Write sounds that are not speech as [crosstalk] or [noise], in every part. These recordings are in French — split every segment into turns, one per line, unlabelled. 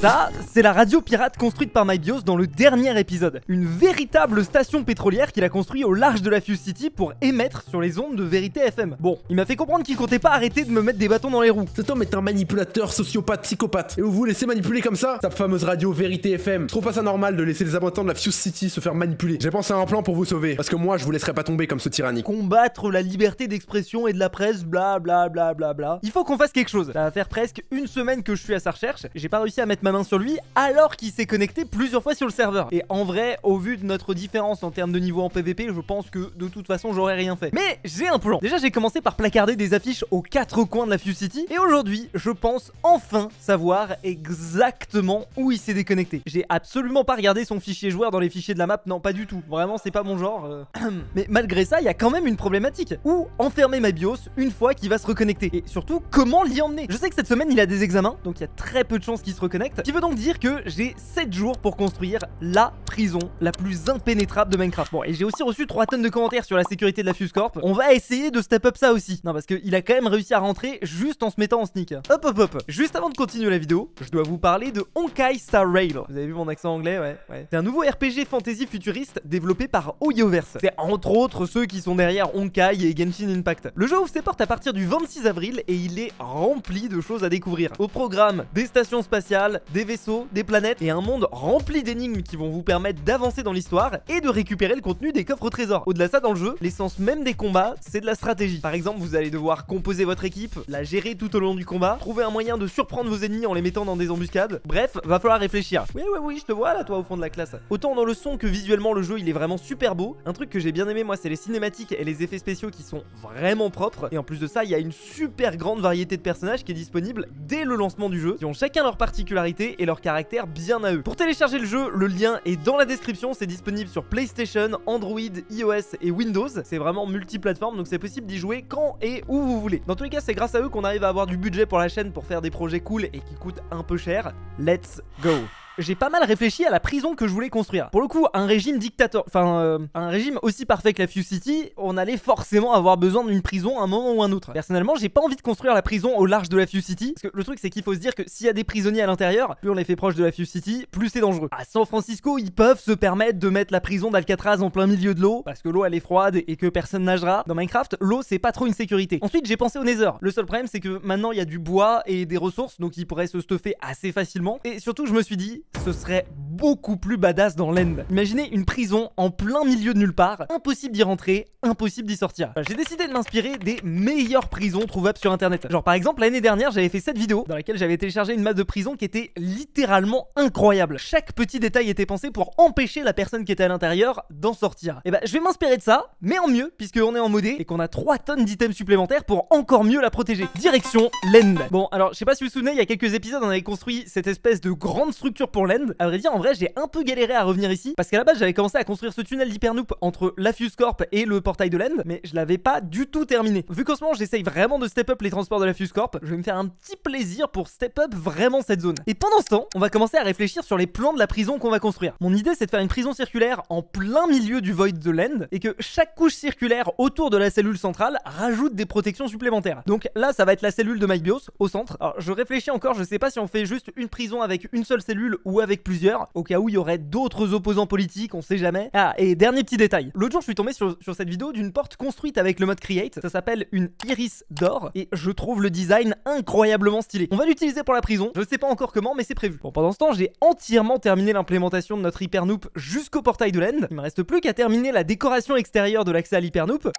Ça, c'est la radio pirate construite par MyBios dans le dernier épisode. Une véritable station pétrolière qu'il a construite au large de la Fuse City pour émettre sur les ondes de Vérité FM. Bon, il m'a fait comprendre qu'il comptait pas arrêter de me mettre des bâtons dans les roues. Cet homme est un manipulateur, sociopathe, psychopathe. Et vous vous laissez manipuler comme ça Sa fameuse radio Vérité FM. Trop pas ça normal de laisser les habitants de la Fuse City se faire manipuler. J'ai pensé à un plan pour vous sauver, parce que moi je vous laisserai pas tomber comme ce tyrannique. Combattre la liberté d'expression et de la presse, bla bla bla bla bla. Il faut qu'on fasse quelque chose. Ça va faire presque une semaine que je suis à sa recherche, j'ai pas réussi à mettre ma main sur lui alors qu'il s'est connecté plusieurs fois sur le serveur. Et en vrai, au vu de notre différence en termes de niveau en PVP, je pense que de toute façon j'aurais rien fait. Mais j'ai un plan. Déjà j'ai commencé par placarder des affiches aux quatre coins de la Few City et aujourd'hui je pense enfin savoir exactement où il s'est déconnecté. J'ai absolument pas regardé son fichier joueur dans les fichiers de la map, non pas du tout. Vraiment c'est pas mon genre. Euh. [clears throat] Mais malgré ça, il y a quand même une problématique. Où enfermer ma BIOS une fois qu'il va se reconnecter Et surtout, comment l'y emmener Je sais que cette semaine il a des examens, donc il y a très peu de chances qu'il se reconnecte. Ce qui veut donc dire que j'ai 7 jours pour construire la prison la plus impénétrable de Minecraft. Bon, et j'ai aussi reçu 3 tonnes de commentaires sur la sécurité de la Fuse Corp. On va essayer de step up ça aussi. Non, parce qu'il a quand même réussi à rentrer juste en se mettant en sneak. Hop, hop, hop. Juste avant de continuer la vidéo, je dois vous parler de Honkai Star Rail. Vous avez vu mon accent anglais, ouais. C'est un nouveau RPG fantasy futuriste développé par Oyoverse. C'est entre autres ceux qui sont derrière Honkai et Genshin Impact. Le jeu ouvre ses portes à partir du 26 avril et il est rempli de choses à découvrir. Au programme, des stations spatiales, des vaisseaux, des planètes et un monde rempli d'énigmes qui vont vous permettre d'avancer dans l'histoire et de récupérer le contenu des coffres trésors. Au-delà de ça, dans le jeu, l'essence même des combats, c'est de la stratégie. Par exemple, vous allez devoir composer votre équipe, la gérer tout au long du combat, trouver un moyen de surprendre vos ennemis en les mettant dans des embuscades. Bref, va falloir réfléchir. Oui, oui, oui, je te vois là, toi, au fond de la classe. Autant dans le son que visuellement, le jeu, il est vraiment super beau. Un truc que j'ai bien aimé, moi, c'est les cinématiques et les effets spéciaux qui sont vraiment propres. Et en plus de ça, il y a une super grande variété de personnages qui est disponible dès le lancement du jeu, qui ont chacun leur particularité et leur caractère bien à eux. Pour télécharger le jeu, le lien est dans la description, c'est disponible sur PlayStation, Android, iOS et Windows. C'est vraiment multiplateforme, donc c'est possible d'y jouer quand et où vous voulez. Dans tous les cas, c'est grâce à eux qu'on arrive à avoir du budget pour la chaîne pour faire des projets cool et qui coûtent un peu cher. Let's go j'ai pas mal réfléchi à la prison que je voulais construire. Pour le coup, un régime dictateur, enfin euh, un régime aussi parfait que la Few City, on allait forcément avoir besoin d'une prison à un moment ou un autre. Personnellement, j'ai pas envie de construire la prison au large de la Few City, parce que le truc c'est qu'il faut se dire que s'il y a des prisonniers à l'intérieur, plus on les fait proche de la Few City, plus c'est dangereux. À San Francisco, ils peuvent se permettre de mettre la prison d'Alcatraz en plein milieu de l'eau, parce que l'eau elle est froide et que personne nagera. Dans Minecraft, l'eau c'est pas trop une sécurité. Ensuite, j'ai pensé au Nether. Le seul problème c'est que maintenant il y a du bois et des ressources, donc ils pourraient se stuffer assez facilement. Et surtout, je me suis dit, ce serait beaucoup plus badass dans l'end. Imaginez une prison en plein milieu de nulle part, impossible d'y rentrer, impossible d'y sortir. J'ai décidé de m'inspirer des meilleures prisons trouvables sur internet. Genre par exemple l'année dernière j'avais fait cette vidéo dans laquelle j'avais téléchargé une map de prison qui était littéralement incroyable. Chaque petit détail était pensé pour empêcher la personne qui était à l'intérieur d'en sortir. Et eh bah ben, je vais m'inspirer de ça, mais en mieux, Puisque on est en modé et qu'on a 3 tonnes d'items supplémentaires pour encore mieux la protéger. Direction l'end. Bon alors je sais pas si vous vous souvenez, il y a quelques épisodes on avait construit cette espèce de grande structure pour l'end. À vrai dire, en vrai, j'ai un peu galéré à revenir ici parce qu'à la base, j'avais commencé à construire ce tunnel d'Hypernoop entre la Fuse Corp et le portail de l'end, mais je l'avais pas du tout terminé. Vu qu'en ce moment, j'essaye vraiment de step up les transports de la Fuse Corp, je vais me faire un petit plaisir pour step up vraiment cette zone. Et pendant ce temps, on va commencer à réfléchir sur les plans de la prison qu'on va construire. Mon idée, c'est de faire une prison circulaire en plein milieu du Void de l'end et que chaque couche circulaire autour de la cellule centrale rajoute des protections supplémentaires. Donc là, ça va être la cellule de MyBios au centre. Alors, je réfléchis encore, je sais pas si on fait juste une prison avec une seule cellule ou avec plusieurs, au cas où il y aurait d'autres opposants politiques, on sait jamais. Ah, et dernier petit détail. L'autre jour, je suis tombé sur, cette vidéo d'une porte construite avec le mode Create. Ça s'appelle une iris d'or et je trouve le design incroyablement stylé. On va l'utiliser pour la prison. Je sais pas encore comment, mais c'est prévu. Bon, pendant ce temps, j'ai entièrement terminé l'implémentation de notre Hypernoop jusqu'au portail de l'End. Il me reste plus qu'à terminer la décoration extérieure de l'accès à l'Hypernoop.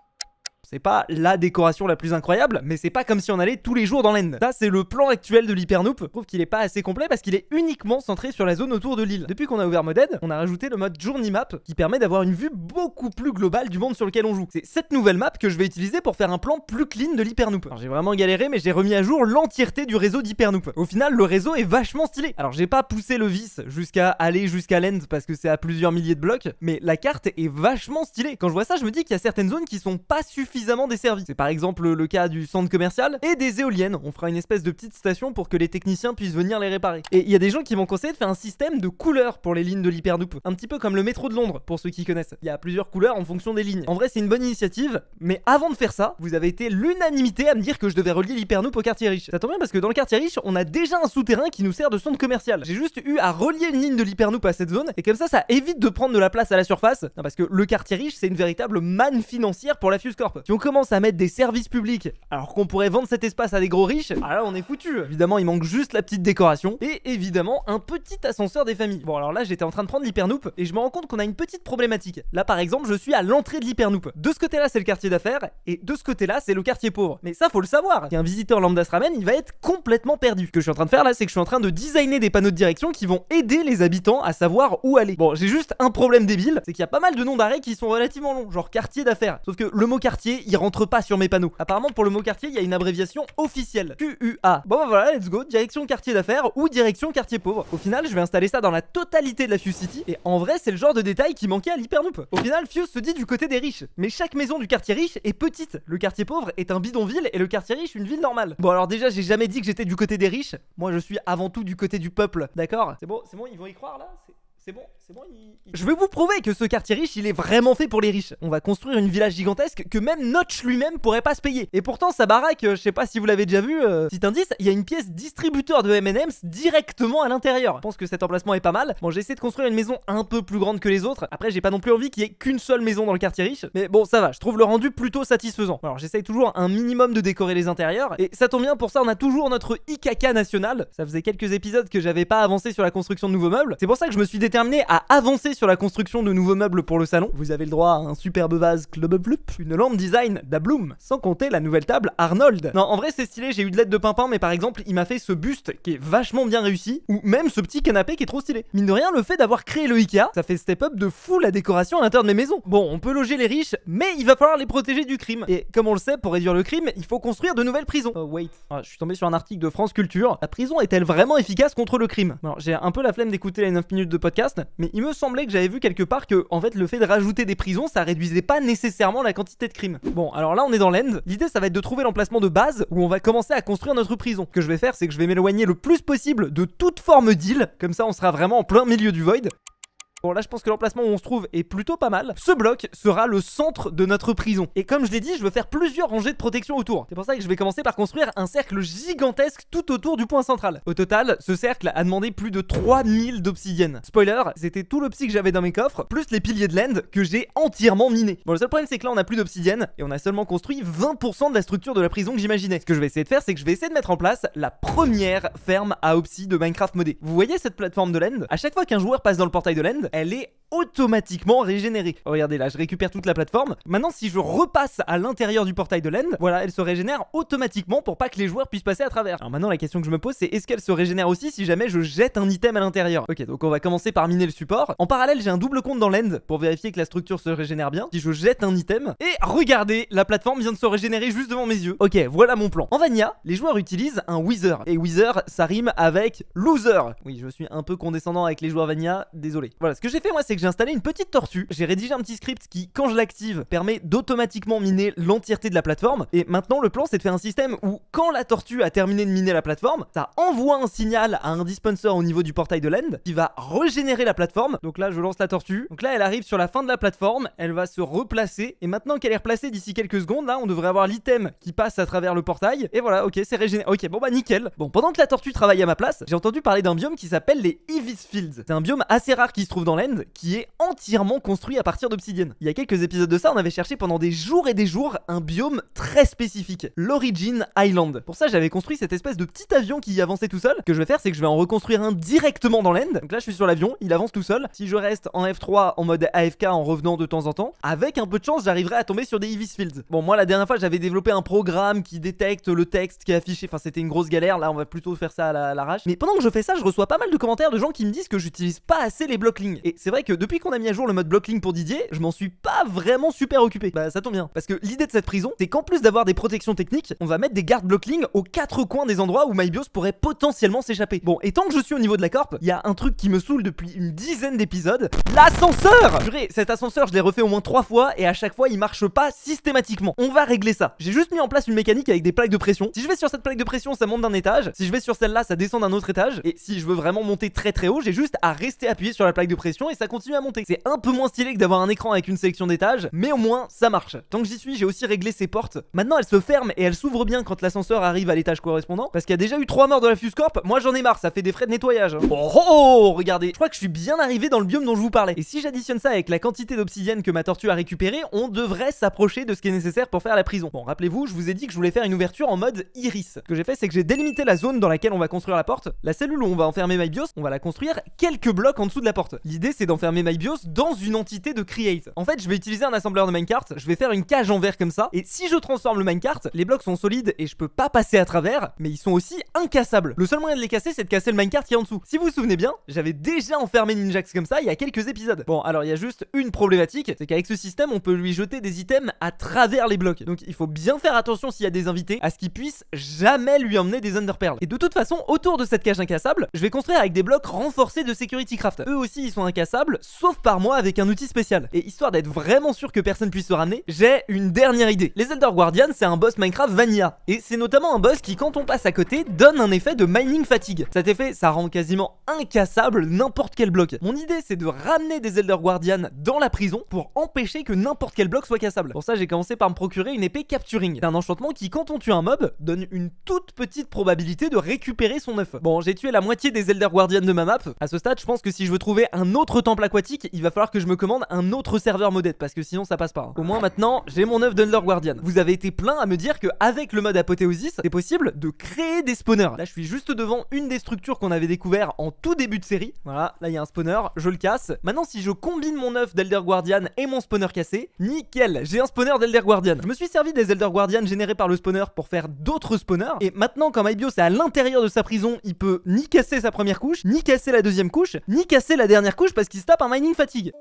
C'est pas la décoration la plus incroyable, mais c'est pas comme si on allait tous les jours dans l'End. Ça, c'est le plan actuel de l'Hypernoop. Je trouve qu'il est pas assez complet parce qu'il est uniquement centré sur la zone autour de l'île. Depuis qu'on a ouvert Moded, on a rajouté le mode Journey Map qui permet d'avoir une vue beaucoup plus globale du monde sur lequel on joue. C'est cette nouvelle map que je vais utiliser pour faire un plan plus clean de l'Hypernoop. J'ai vraiment galéré, mais j'ai remis à jour l'entièreté du réseau d'Hypernoop. Au final, le réseau est vachement stylé. Alors, j'ai pas poussé le vis jusqu'à aller jusqu'à l'End parce que c'est à plusieurs milliers de blocs, mais la carte est vachement stylée. Quand je vois ça, je me dis qu'il y a certaines zones qui sont pas suffisantes des services. C'est par exemple le cas du centre commercial et des éoliennes. On fera une espèce de petite station pour que les techniciens puissent venir les réparer. Et il y a des gens qui m'ont conseillé de faire un système de couleurs pour les lignes de l'hypernoop Un petit peu comme le métro de Londres, pour ceux qui connaissent. Il y a plusieurs couleurs en fonction des lignes. En vrai, c'est une bonne initiative, mais avant de faire ça, vous avez été l'unanimité à me dire que je devais relier l'hypernoop au quartier riche. Ça tombe bien parce que dans le quartier riche, on a déjà un souterrain qui nous sert de centre commercial. J'ai juste eu à relier une ligne de l'hypernoop à cette zone, et comme ça, ça évite de prendre de la place à la surface. parce que le quartier riche, c'est une véritable manne financière pour la Fuse Corp on commence à mettre des services publics alors qu'on pourrait vendre cet espace à des gros riches, ah là on est foutu. Évidemment, il manque juste la petite décoration et évidemment un petit ascenseur des familles. Bon, alors là, j'étais en train de prendre l'hypernoop et je me rends compte qu'on a une petite problématique. Là, par exemple, je suis à l'entrée de l'hypernoop. De ce côté-là, c'est le quartier d'affaires et de ce côté-là, c'est le quartier pauvre. Mais ça, faut le savoir. Si un visiteur lambda se ramène, il va être complètement perdu. Ce que je suis en train de faire là, c'est que je suis en train de designer des panneaux de direction qui vont aider les habitants à savoir où aller. Bon, j'ai juste un problème débile, c'est qu'il y a pas mal de noms d'arrêt qui sont relativement longs, genre quartier d'affaires. Sauf que le mot quartier, il rentre pas sur mes panneaux. Apparemment, pour le mot quartier, il y a une abréviation officielle. QUA. Bon bah voilà, let's go. Direction quartier d'affaires ou direction quartier pauvre. Au final, je vais installer ça dans la totalité de la Fuse City. Et en vrai, c'est le genre de détail qui manquait à l'hypernoop. Au final, Fuse se dit du côté des riches. Mais chaque maison du quartier riche est petite. Le quartier pauvre est un bidonville et le quartier riche une ville normale. Bon alors déjà, j'ai jamais dit que j'étais du côté des riches. Moi, je suis avant tout du côté du peuple. D'accord C'est bon, c'est bon, ils vont y croire là c'est bon, c'est bon, Je vais vous prouver que ce quartier riche, il est vraiment fait pour les riches. On va construire une village gigantesque que même Notch lui-même pourrait pas se payer. Et pourtant, sa baraque, euh, je sais pas si vous l'avez déjà vu, euh, petit indice, il y a une pièce distributeur de M&M's directement à l'intérieur. Je pense que cet emplacement est pas mal. Bon, j'ai essayé de construire une maison un peu plus grande que les autres. Après, j'ai pas non plus envie qu'il y ait qu'une seule maison dans le quartier riche. Mais bon, ça va, je trouve le rendu plutôt satisfaisant. Alors, j'essaye toujours un minimum de décorer les intérieurs. Et ça tombe bien, pour ça, on a toujours notre IKK national. Ça faisait quelques épisodes que j'avais pas avancé sur la construction de nouveaux meubles. C'est pour ça que je me suis déterminé à avancer sur la construction de nouveaux meubles pour le salon, vous avez le droit à un superbe vase Loop, une lampe design d'Abloom, sans compter la nouvelle table Arnold. Non, en vrai c'est stylé, j'ai eu de l'aide de Pimpin, mais par exemple il m'a fait ce buste qui est vachement bien réussi, ou même ce petit canapé qui est trop stylé. Mine de rien, le fait d'avoir créé le Ikea, ça fait step up de fou la décoration à l'intérieur de mes maisons. Bon, on peut loger les riches, mais il va falloir les protéger du crime. Et comme on le sait, pour réduire le crime, il faut construire de nouvelles prisons. Oh, wait, ah, je suis tombé sur un article de France Culture. La prison est-elle vraiment efficace contre le crime Alors, j'ai un peu la flemme d'écouter les 9 minutes de podcast mais il me semblait que j'avais vu quelque part que, en fait, le fait de rajouter des prisons, ça réduisait pas nécessairement la quantité de crimes. Bon, alors là, on est dans l'end. L'idée, ça va être de trouver l'emplacement de base où on va commencer à construire notre prison. Ce que je vais faire, c'est que je vais m'éloigner le plus possible de toute forme d'île, comme ça, on sera vraiment en plein milieu du void. Bon là je pense que l'emplacement où on se trouve est plutôt pas mal. Ce bloc sera le centre de notre prison. Et comme je l'ai dit, je veux faire plusieurs rangées de protection autour. C'est pour ça que je vais commencer par construire un cercle gigantesque tout autour du point central. Au total, ce cercle a demandé plus de 3000 d'obsidienne. Spoiler, c'était tout l'obsidienne que j'avais dans mes coffres, plus les piliers de l'end que j'ai entièrement miné. Bon le seul problème c'est que là on a plus d'obsidienne et on a seulement construit 20% de la structure de la prison que j'imaginais. Ce que je vais essayer de faire c'est que je vais essayer de mettre en place la première ferme à obsidienne de Minecraft modé. Vous voyez cette plateforme de l'end À chaque fois qu'un joueur passe dans le portail de l'end, elle est automatiquement régénérée. Oh, regardez là, je récupère toute la plateforme. Maintenant, si je repasse à l'intérieur du portail de l'end, voilà, elle se régénère automatiquement pour pas que les joueurs puissent passer à travers. Alors maintenant, la question que je me pose, c'est est-ce qu'elle se régénère aussi si jamais je jette un item à l'intérieur Ok, donc on va commencer par miner le support. En parallèle, j'ai un double compte dans l'end pour vérifier que la structure se régénère bien. Si je jette un item, et regardez, la plateforme vient de se régénérer juste devant mes yeux. Ok, voilà mon plan. En Vania, les joueurs utilisent un Wither. Et Wither, ça rime avec Loser. Oui, je suis un peu condescendant avec les joueurs Vania, désolé. Voilà, ce que j'ai fait moi, c'est que j'ai installé une petite tortue. J'ai rédigé un petit script qui, quand je l'active, permet d'automatiquement miner l'entièreté de la plateforme. Et maintenant, le plan, c'est de faire un système où, quand la tortue a terminé de miner la plateforme, ça envoie un signal à un dispenser au niveau du portail de l'end qui va régénérer la plateforme. Donc là, je lance la tortue. Donc là, elle arrive sur la fin de la plateforme. Elle va se replacer. Et maintenant qu'elle est replacée d'ici quelques secondes, là, on devrait avoir l'item qui passe à travers le portail. Et voilà, ok, c'est régénéré. Ok, bon bah nickel. Bon, pendant que la tortue travaille à ma place, j'ai entendu parler d'un biome qui s'appelle les Ivis Fields. C'est un biome assez rare qui se trouve dans l'end qui est entièrement construit à partir d'obsidienne. Il y a quelques épisodes de ça, on avait cherché pendant des jours et des jours un biome très spécifique, l'Origin Island. Pour ça, j'avais construit cette espèce de petit avion qui avançait tout seul. Ce que je vais faire, c'est que je vais en reconstruire un directement dans l'end. Donc là, je suis sur l'avion, il avance tout seul. Si je reste en F3 en mode AFK en revenant de temps en temps, avec un peu de chance, j'arriverai à tomber sur des Evis Fields. Bon, moi, la dernière fois, j'avais développé un programme qui détecte le texte qui est affiché. Enfin, c'était une grosse galère. Là, on va plutôt faire ça à l'arrache. rage. Mais pendant que je fais ça, je reçois pas mal de commentaires de gens qui me disent que j'utilise pas assez les Links. Et c'est vrai que depuis qu'on a mis à jour le mode Blockling pour Didier, je m'en suis pas vraiment super occupé. Bah ça tombe bien, parce que l'idée de cette prison, c'est qu'en plus d'avoir des protections techniques, on va mettre des gardes Blockling aux quatre coins des endroits où MyBios pourrait potentiellement s'échapper. Bon, et tant que je suis au niveau de la corp, il y a un truc qui me saoule depuis une dizaine d'épisodes, l'ascenseur juré, cet ascenseur, je l'ai refait au moins trois fois, et à chaque fois, il marche pas systématiquement. On va régler ça. J'ai juste mis en place une mécanique avec des plaques de pression. Si je vais sur cette plaque de pression, ça monte d'un étage. Si je vais sur celle-là, ça descend d'un autre étage. Et si je veux vraiment monter très très haut, j'ai juste à rester appuyé sur la plaque de pression et ça à monter. C'est un peu moins stylé que d'avoir un écran avec une sélection d'étages, mais au moins ça marche. Tant que j'y suis, j'ai aussi réglé ces portes. Maintenant, elles se ferment et elles s'ouvrent bien quand l'ascenseur arrive à l'étage correspondant, parce qu'il y a déjà eu trois morts dans la Fuscorp. Moi, j'en ai marre, ça fait des frais de nettoyage. Hein. Oh, oh, oh, oh, regardez, je crois que je suis bien arrivé dans le biome dont je vous parlais. Et si j'additionne ça avec la quantité d'obsidienne que ma tortue a récupérée, on devrait s'approcher de ce qui est nécessaire pour faire la prison. Bon, rappelez-vous, je vous ai dit que je voulais faire une ouverture en mode iris. Ce que j'ai fait, c'est que j'ai délimité la zone dans laquelle on va construire la porte. La cellule où on va enfermer MyBios, on va la construire quelques blocs en dessous de la porte. L'idée, c'est d'enfermer My bios dans une entité de Create. En fait, je vais utiliser un assembleur de minecart, je vais faire une cage en verre comme ça, et si je transforme le minecart, les blocs sont solides et je peux pas passer à travers, mais ils sont aussi incassables. Le seul moyen de les casser, c'est de casser le minecart qui est en dessous. Si vous vous souvenez bien, j'avais déjà enfermé Ninjax comme ça il y a quelques épisodes. Bon, alors il y a juste une problématique, c'est qu'avec ce système, on peut lui jeter des items à travers les blocs. Donc il faut bien faire attention s'il y a des invités à ce qu'ils puissent jamais lui emmener des underperles. Et de toute façon, autour de cette cage incassable, je vais construire avec des blocs renforcés de Security Craft. Eux aussi, ils sont incassables, sauf par moi, avec un outil spécial. Et histoire d'être vraiment sûr que personne puisse se ramener, j'ai une dernière idée. Les Elder Guardians, c'est un boss Minecraft Vanilla. Et c'est notamment un boss qui, quand on passe à côté, donne un effet de mining fatigue. Cet effet, ça rend quasiment incassable n'importe quel bloc. Mon idée, c'est de ramener des Elder guardian dans la prison pour empêcher que n'importe quel bloc soit cassable. Pour ça, j'ai commencé par me procurer une épée Capturing. C'est un enchantement qui, quand on tue un mob, donne une toute petite probabilité de récupérer son œuf. Bon, j'ai tué la moitié des Elder guardian de ma map. À ce stade, je pense que si je veux trouver un autre temple à il va falloir que je me commande un autre serveur modette parce que sinon ça passe pas. Hein. Au moins maintenant, j'ai mon œuf d'Elder Guardian. Vous avez été plein à me dire que avec le mode apothéosis, c'est possible de créer des spawners. Là, je suis juste devant une des structures qu'on avait découvert en tout début de série. Voilà, là il y a un spawner, je le casse. Maintenant, si je combine mon œuf d'Elder Guardian et mon spawner cassé, nickel, j'ai un spawner d'Elder Guardian. Je me suis servi des Elder Guardian générés par le spawner pour faire d'autres spawners. Et maintenant, quand Mybios est à l'intérieur de sa prison, il peut ni casser sa première couche, ni casser la deuxième couche, ni casser la dernière couche parce qu'il se tape par mining fatigue.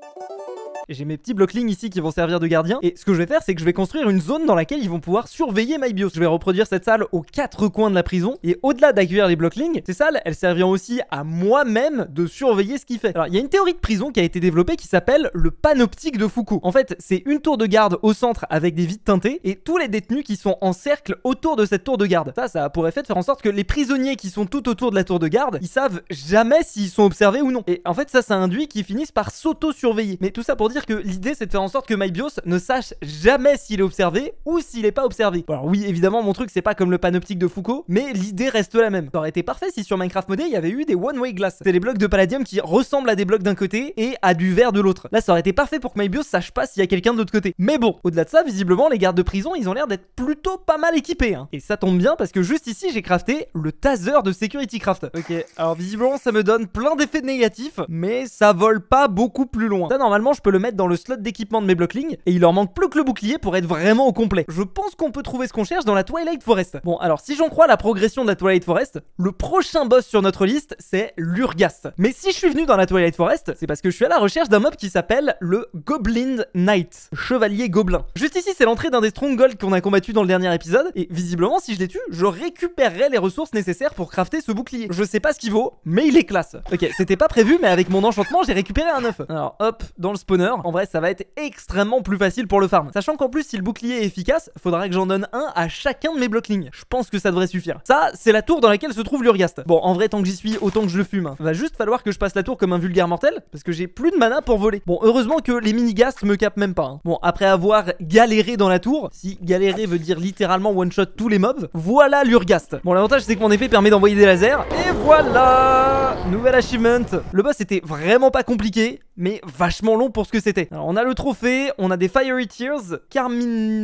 J'ai mes petits blocklings ici qui vont servir de gardiens. Et ce que je vais faire, c'est que je vais construire une zone dans laquelle ils vont pouvoir surveiller MyBios. Je vais reproduire cette salle aux quatre coins de la prison. Et au-delà d'accueillir les blocklings, ces salles, elles serviront aussi à moi-même de surveiller ce qu'il fait. Alors, il y a une théorie de prison qui a été développée qui s'appelle le panoptique de Foucault. En fait, c'est une tour de garde au centre avec des vides teintées et tous les détenus qui sont en cercle autour de cette tour de garde. Ça, ça a pour effet de faire en sorte que les prisonniers qui sont tout autour de la tour de garde, ils savent jamais s'ils sont observés ou non. Et en fait, ça, ça induit qu'ils finissent par s'auto-surveiller. Mais tout ça pour dire que l'idée c'est de faire en sorte que MyBIOS ne sache jamais s'il est observé ou s'il n'est pas observé. Alors oui, évidemment, mon truc c'est pas comme le panoptique de Foucault, mais l'idée reste la même. Ça aurait été parfait si sur Minecraft modé il y avait eu des one-way glass. C'est des blocs de palladium qui ressemblent à des blocs d'un côté et à du verre de l'autre. Là, ça aurait été parfait pour que MyBIOS sache pas s'il y a quelqu'un de l'autre côté. Mais bon, au-delà de ça, visiblement, les gardes de prison, ils ont l'air d'être plutôt pas mal équipés. Hein. Et ça tombe bien parce que juste ici, j'ai crafté le taser de Security Craft. Ok, alors visiblement, ça me donne plein d'effets négatifs, mais ça vole pas beaucoup plus loin. Ça, normalement, je peux le mettre dans le slot d'équipement de mes blocklings et il leur manque plus que le bouclier pour être vraiment au complet. Je pense qu'on peut trouver ce qu'on cherche dans la Twilight Forest. Bon, alors si j'en crois la progression de la Twilight Forest, le prochain boss sur notre liste, c'est l'Urgas. Mais si je suis venu dans la Twilight Forest, c'est parce que je suis à la recherche d'un mob qui s'appelle le Goblin Knight, chevalier Goblin. Juste ici, c'est l'entrée d'un des strongholds qu'on a combattu dans le dernier épisode et visiblement, si je les tue, je récupérerai les ressources nécessaires pour crafter ce bouclier. Je sais pas ce qu'il vaut, mais il est classe. Ok, c'était pas prévu, mais avec mon enchantement, j'ai récupéré un œuf. Alors hop, dans le spawner, en vrai ça va être extrêmement plus facile pour le farm. Sachant qu'en plus si le bouclier est efficace, faudra que j'en donne un à chacun de mes blocklings. Je pense que ça devrait suffire. Ça, c'est la tour dans laquelle se trouve l'Urgast. Bon, en vrai tant que j'y suis, autant que je le fume. Hein. Va juste falloir que je passe la tour comme un vulgaire mortel, parce que j'ai plus de mana pour voler. Bon, heureusement que les mini me capent même pas. Hein. Bon, après avoir galéré dans la tour, si galérer veut dire littéralement one-shot tous les mobs, voilà l'Urgast. Bon, l'avantage c'est que mon effet permet d'envoyer des lasers, et voilà Nouvel achievement Le boss était vraiment pas compliqué, mais vachement long pour ce que c'était. Alors on a le trophée, on a des Fiery Tears, Carminite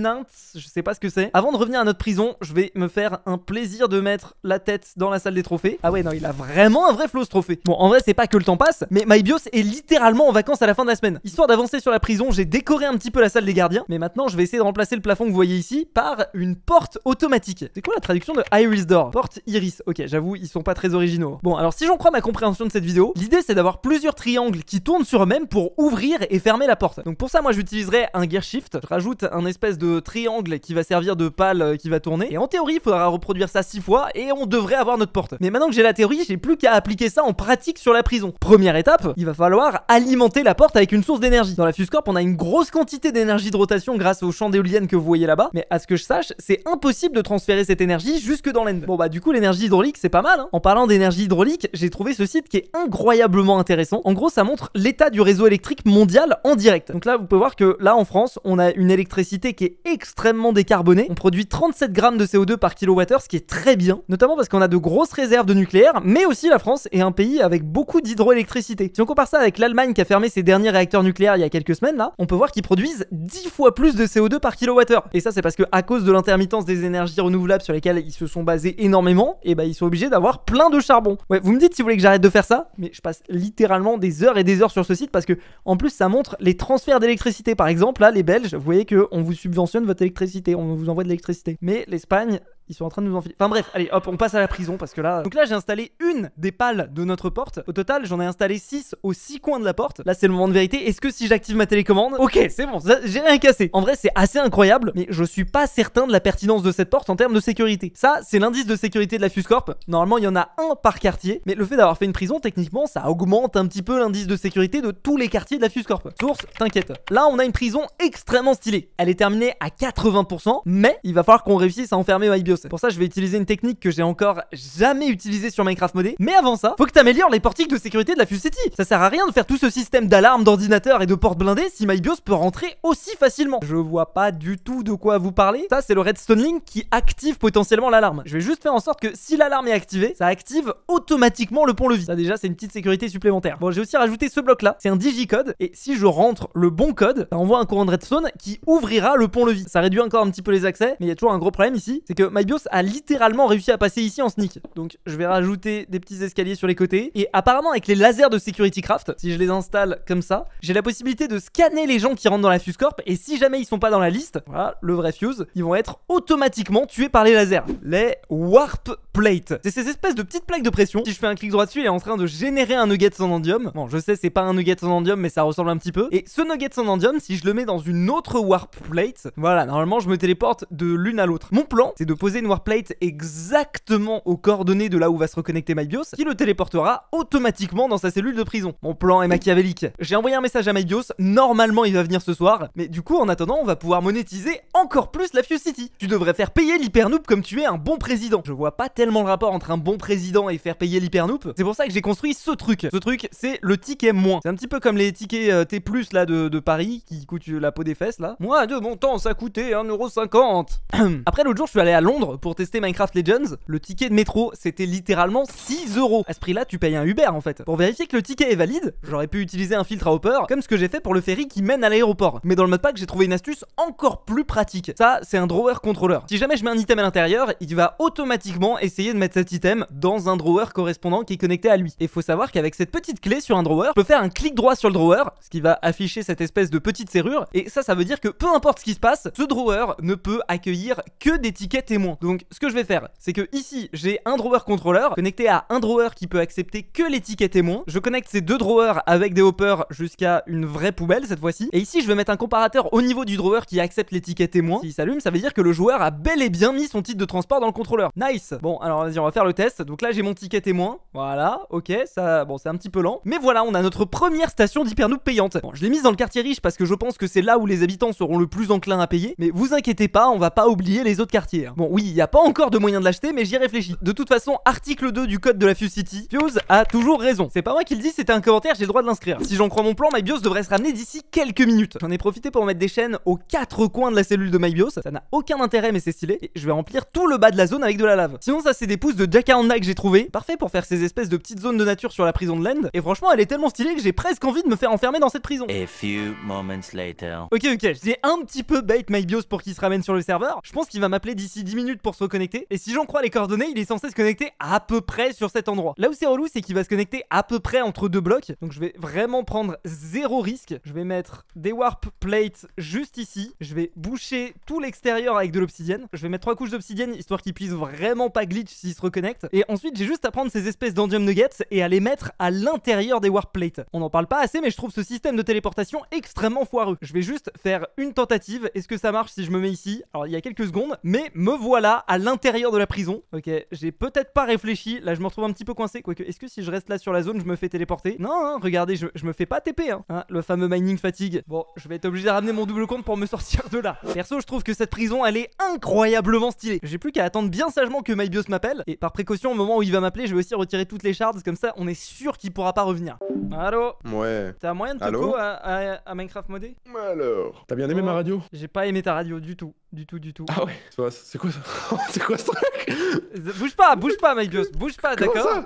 je sais pas ce que c'est. Avant de revenir à notre prison, je vais me faire un plaisir de mettre la tête dans la salle des trophées. Ah ouais, non, il a vraiment un vrai flow ce trophée. Bon, en vrai, c'est pas que le temps passe, mais MyBios est littéralement en vacances à la fin de la semaine. Histoire d'avancer sur la prison, j'ai décoré un petit peu la salle des gardiens, mais maintenant je vais essayer de remplacer le plafond que vous voyez ici par une porte automatique. C'est quoi la traduction de Iris Door Porte Iris. Ok, j'avoue, ils sont pas très originaux. Bon, alors si j'en crois ma compréhension de cette vidéo. L'idée c'est d'avoir plusieurs triangles qui tournent sur eux-mêmes pour ouvrir et fermer la porte. Donc pour ça moi j'utiliserai un gear shift, je rajoute un espèce de triangle qui va servir de pale euh, qui va tourner et en théorie il faudra reproduire ça 6 fois et on devrait avoir notre porte. Mais maintenant que j'ai la théorie, j'ai plus qu'à appliquer ça en pratique sur la prison. Première étape, il va falloir alimenter la porte avec une source d'énergie. Dans la Fuscorp, on a une grosse quantité d'énergie de rotation grâce au champ d'éoliennes que vous voyez là-bas, mais à ce que je sache, c'est impossible de transférer cette énergie jusque dans l'end. Bon bah du coup l'énergie hydraulique c'est pas mal hein. En parlant d'énergie hydraulique, j'ai trouvé ce site qui est incroyablement intéressant. En gros, ça montre l'état du réseau électrique mondial en direct. Donc là, vous pouvez voir que là, en France, on a une électricité qui est extrêmement décarbonée. On produit 37 grammes de CO2 par kilowattheure, ce qui est très bien, notamment parce qu'on a de grosses réserves de nucléaire, mais aussi la France est un pays avec beaucoup d'hydroélectricité. Si on compare ça avec l'Allemagne qui a fermé ses derniers réacteurs nucléaires il y a quelques semaines, là, on peut voir qu'ils produisent 10 fois plus de CO2 par kilowattheure. Et ça, c'est parce que à cause de l'intermittence des énergies renouvelables sur lesquelles ils se sont basés énormément, et eh ben ils sont obligés d'avoir plein de charbon. Ouais, vous me dites si vous voulez que arrête de faire ça, mais je passe littéralement des heures et des heures sur ce site parce que en plus ça montre les transferts d'électricité. Par exemple, là les Belges, vous voyez on vous subventionne votre électricité, on vous envoie de l'électricité. Mais l'Espagne, ils sont en train de nous enfiler. Enfin bref, allez, hop, on passe à la prison parce que là. Donc là, j'ai installé une des pales de notre porte. Au total, j'en ai installé 6 aux 6 coins de la porte. Là, c'est le moment de vérité. Est-ce que si j'active ma télécommande. Ok, c'est bon, j'ai rien cassé. En vrai, c'est assez incroyable, mais je suis pas certain de la pertinence de cette porte en termes de sécurité. Ça, c'est l'indice de sécurité de la Fuscorp. Normalement, il y en a un par quartier, mais le fait d'avoir fait une prison, techniquement, ça augmente un petit peu l'indice de sécurité de tous les quartiers de la Fuscorp. Source, t'inquiète. Là, on a une prison extrêmement stylée. Elle est terminée à 80%, mais il va falloir qu'on réussisse à enfermer pour ça, je vais utiliser une technique que j'ai encore jamais utilisée sur Minecraft modé. Mais avant ça, faut que t'améliores les portiques de sécurité de la Fuse City. Ça sert à rien de faire tout ce système d'alarme, d'ordinateur et de porte blindée si MyBIOS peut rentrer aussi facilement. Je vois pas du tout de quoi vous parler. Ça, c'est le Redstone Link qui active potentiellement l'alarme. Je vais juste faire en sorte que si l'alarme est activée, ça active automatiquement le pont-levis. Ça, déjà, c'est une petite sécurité supplémentaire. Bon, j'ai aussi rajouté ce bloc-là. C'est un digicode. Et si je rentre le bon code, ça envoie un courant de redstone qui ouvrira le pont-levis. Ça réduit encore un petit peu les accès, mais il y a toujours un gros problème ici, c'est que my BIOS a littéralement réussi à passer ici en sneak. Donc je vais rajouter des petits escaliers sur les côtés. Et apparemment avec les lasers de Security Craft, si je les installe comme ça, j'ai la possibilité de scanner les gens qui rentrent dans la Fuse Corp. Et si jamais ils sont pas dans la liste, voilà, le vrai Fuse, ils vont être automatiquement tués par les lasers. Les Warp Plate. C'est ces espèces de petites plaques de pression. Si je fais un clic droit dessus, il est en train de générer un nugget endium, Bon, je sais, c'est pas un nugget endium mais ça ressemble un petit peu. Et ce nugget endium, si je le mets dans une autre Warp Plate, voilà, normalement je me téléporte de l'une à l'autre. Mon plan, c'est de poser Noirplate exactement aux coordonnées de là où va se reconnecter MyBIOS, qui le téléportera automatiquement dans sa cellule de prison. Mon plan est machiavélique. J'ai envoyé un message à MyBIOS, normalement il va venir ce soir, mais du coup en attendant on va pouvoir monétiser encore plus la Fuse City. Tu devrais faire payer l'Hypernoop comme tu es un bon président. Je vois pas tellement le rapport entre un bon président et faire payer l'Hypernoop. C'est pour ça que j'ai construit ce truc. Ce truc, c'est le ticket moins. C'est un petit peu comme les tickets euh, T+, là, de, de, Paris, qui coûtent la peau des fesses, là. Moi, de mon temps, ça coûtait 1,50€. [clears throat] Après, l'autre jour, je suis allé à Londres pour tester Minecraft Legends, le ticket de métro, c'était littéralement 6 euros. À ce prix-là, tu payes un Uber en fait. Pour vérifier que le ticket est valide, j'aurais pu utiliser un filtre à hopper, comme ce que j'ai fait pour le ferry qui mène à l'aéroport. Mais dans le modpack, j'ai trouvé une astuce encore plus pratique. Ça, c'est un drawer contrôleur Si jamais je mets un item à l'intérieur, il va automatiquement essayer de mettre cet item dans un drawer correspondant qui est connecté à lui. Et faut savoir qu'avec cette petite clé sur un drawer, je peux faire un clic droit sur le drawer, ce qui va afficher cette espèce de petite serrure. Et ça, ça veut dire que peu importe ce qui se passe, ce drawer ne peut accueillir que des tickets témoins. Donc ce que je vais faire, c'est que ici j'ai un drawer controller connecté à un drawer qui peut accepter que l'étiquette tickets témoins. Je connecte ces deux drawers avec des hoppers jusqu'à une vraie poubelle cette fois-ci. Et ici je vais mettre un comparateur au niveau du drawer qui accepte l'étiquette témoin. témoins. S'il s'allume, ça veut dire que le joueur a bel et bien mis son titre de transport dans le contrôleur. Nice Bon alors vas-y on va faire le test. Donc là j'ai mon ticket témoin. Voilà, ok, ça bon c'est un petit peu lent. Mais voilà, on a notre première station d'hypernoop payante. Bon, je l'ai mise dans le quartier riche parce que je pense que c'est là où les habitants seront le plus enclins à payer. Mais vous inquiétez pas, on va pas oublier les autres quartiers. Hein. Bon, oui, il n'y a pas encore de moyen de l'acheter, mais j'y réfléchis. De toute façon, article 2 du code de la Fuse City, Fuse a toujours raison. C'est pas moi qui le dis, c'était un commentaire, j'ai le droit de l'inscrire. Si j'en crois mon plan, MyBios devrait se ramener d'ici quelques minutes. J'en ai profité pour mettre des chaînes aux quatre coins de la cellule de MyBios. Ça n'a aucun intérêt, mais c'est stylé. Et je vais remplir tout le bas de la zone avec de la lave. Sinon, ça, c'est des pouces de Jacaranda que j'ai trouvé. Parfait pour faire ces espèces de petites zones de nature sur la prison de Land. Et franchement, elle est tellement stylée que j'ai presque envie de me faire enfermer dans cette prison. Ok, ok, je un petit peu bait MyBios pour qu'il se ramène sur le serveur. Je pense qu'il va m'appeler d'ici 10 minutes minutes pour se reconnecter. Et si j'en crois les coordonnées, il est censé se connecter à peu près sur cet endroit. Là où c'est relou, c'est qu'il va se connecter à peu près entre deux blocs. Donc je vais vraiment prendre zéro risque. Je vais mettre des warp plates juste ici. Je vais boucher tout l'extérieur avec de l'obsidienne. Je vais mettre trois couches d'obsidienne histoire qu'il puisse vraiment pas glitch s'il se reconnecte. Et ensuite, j'ai juste à prendre ces espèces d'endium nuggets et à les mettre à l'intérieur des warp plates. On n'en parle pas assez, mais je trouve ce système de téléportation extrêmement foireux. Je vais juste faire une tentative. Est-ce que ça marche si je me mets ici Alors il y a quelques secondes, mais me voilà Là à l'intérieur de la prison. Ok, j'ai peut-être pas réfléchi. Là, je me retrouve un petit peu coincé. Quoique, est-ce que si je reste là sur la zone, je me fais téléporter Non, regardez, je, me fais pas TP. Hein. hein. le fameux mining fatigue. Bon, je vais être obligé de ramener mon double compte pour me sortir de là. Perso, je trouve que cette prison, elle est incroyablement stylée. J'ai plus qu'à attendre bien sagement que MyBios m'appelle. Et par précaution, au moment où il va m'appeler, je vais aussi retirer toutes les shards. Comme ça, on est sûr qu'il pourra pas revenir. Allo Ouais. T'as moyen de te à, à, Minecraft modé Alors T'as bien aimé oh. ma radio J'ai pas aimé ta radio du tout. Du tout, du tout. Ah ouais C'est quoi ça [laughs] C'est quoi ce truc Bouge pas, bouge pas, Mybios, bouge pas, d'accord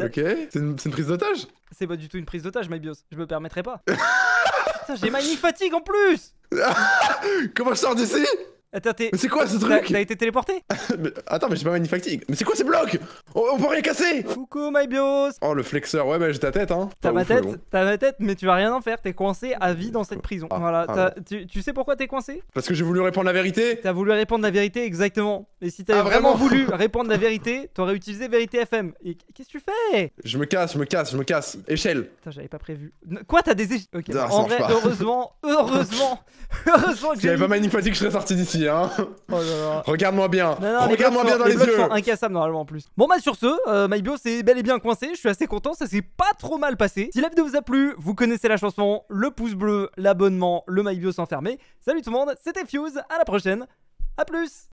Ok, c'est une, prise d'otage C'est pas du tout une prise d'otage, Mybios, je me permettrai pas. [laughs] j'ai Magnifatigue Fatigue en plus [laughs] Comment je sors d'ici mais c'est quoi ce truc T'as été téléporté [laughs] Attends, mais j'ai pas manufacturing. Mais c'est quoi ces blocs on, peut rien casser Coucou, my bios Oh, le flexeur, ouais, mais j'ai ta tête, hein. T'as ma tête, t'as ma tête, mais tu vas rien en faire. T'es coincé à vie dans cette ah, prison. Ah, voilà. Ah. tu, tu, sais pourquoi t'es coincé Parce que j'ai voulu répondre la vérité T'as voulu répondre la vérité, exactement. Et si t'avais ah, vraiment, voulu [laughs] répondre la vérité, t'aurais utilisé Vérité FM. Et qu'est-ce que tu fais Je me casse, je me casse, je me casse. Échelle. Putain, j'avais pas prévu. Quoi, t'as des échelles Ok. en vrai, heureusement, [laughs] heureusement, heureusement que j'avais pas manipulé que je serais sorti d'ici, hein. [laughs] Oh Regarde-moi bien. Regarde-moi bien dans les, yeux. Sont incassables normalement en plus. Bon bah sur ce, euh, MyBio c'est bel et bien coincé. Je suis assez content, ça s'est pas trop mal passé. Si la vidéo vous a plu, vous connaissez la chanson, le pouce bleu, l'abonnement, le MyBio s'enfermer. Salut tout le monde, c'était Fuse. À la prochaine. À plus.